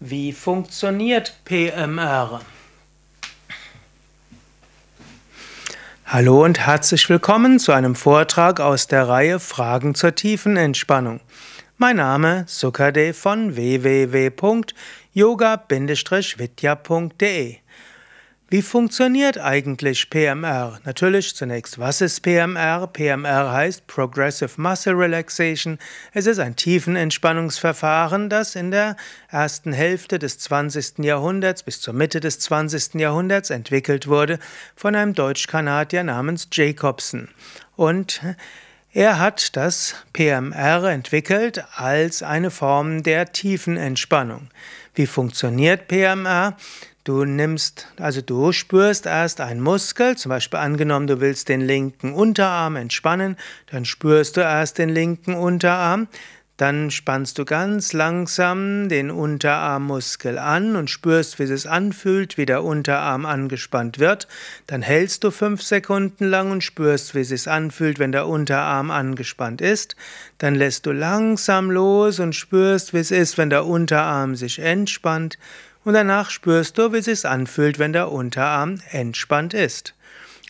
Wie funktioniert PMR? Hallo und herzlich willkommen zu einem Vortrag aus der Reihe Fragen zur tiefen Entspannung. Mein Name Sukade von www.yoga-vidya.de wie funktioniert eigentlich PMR? Natürlich zunächst, was ist PMR? PMR heißt Progressive Muscle Relaxation. Es ist ein Tiefenentspannungsverfahren, das in der ersten Hälfte des 20. Jahrhunderts bis zur Mitte des 20. Jahrhunderts entwickelt wurde von einem Deutsch-Kanadier namens Jacobsen. Und er hat das PMR entwickelt als eine Form der Tiefenentspannung. Wie funktioniert PMR? Du nimmst, also du spürst erst einen Muskel, zum Beispiel angenommen, du willst den linken Unterarm entspannen, dann spürst du erst den linken Unterarm, dann spannst du ganz langsam den Unterarmmuskel an und spürst, wie es anfühlt, wie der Unterarm angespannt wird. Dann hältst du fünf Sekunden lang und spürst, wie es anfühlt, wenn der Unterarm angespannt ist. Dann lässt du langsam los und spürst, wie es ist, wenn der Unterarm sich entspannt und danach spürst du, wie es sich anfühlt, wenn der Unterarm entspannt ist.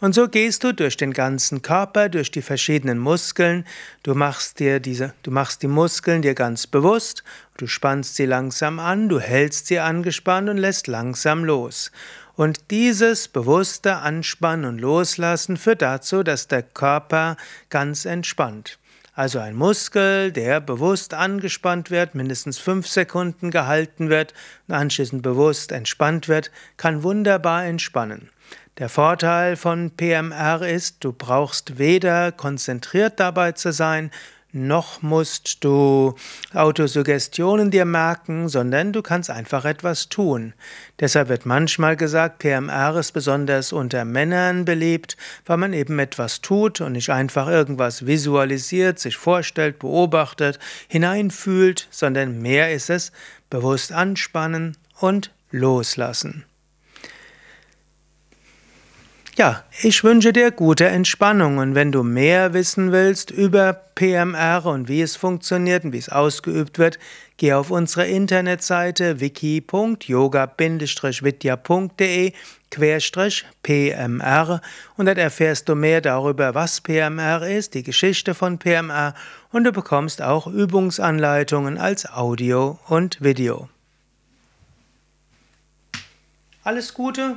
Und so gehst du durch den ganzen Körper, durch die verschiedenen Muskeln. Du machst dir diese, du machst die Muskeln dir ganz bewusst. Du spannst sie langsam an, du hältst sie angespannt und lässt langsam los. Und dieses bewusste Anspannen und Loslassen führt dazu, dass der Körper ganz entspannt. Also ein Muskel, der bewusst angespannt wird, mindestens fünf Sekunden gehalten wird und anschließend bewusst entspannt wird, kann wunderbar entspannen. Der Vorteil von PMR ist, du brauchst weder konzentriert dabei zu sein, noch musst du Autosuggestionen dir merken, sondern du kannst einfach etwas tun. Deshalb wird manchmal gesagt, PMR ist besonders unter Männern beliebt, weil man eben etwas tut und nicht einfach irgendwas visualisiert, sich vorstellt, beobachtet, hineinfühlt, sondern mehr ist es bewusst anspannen und loslassen. Ja, ich wünsche dir gute Entspannung und wenn du mehr wissen willst über PMR und wie es funktioniert und wie es ausgeübt wird, geh auf unsere Internetseite wiki.yoga-vidya.de PMR und dort erfährst du mehr darüber, was PMR ist, die Geschichte von PMR und du bekommst auch Übungsanleitungen als Audio und Video. Alles Gute!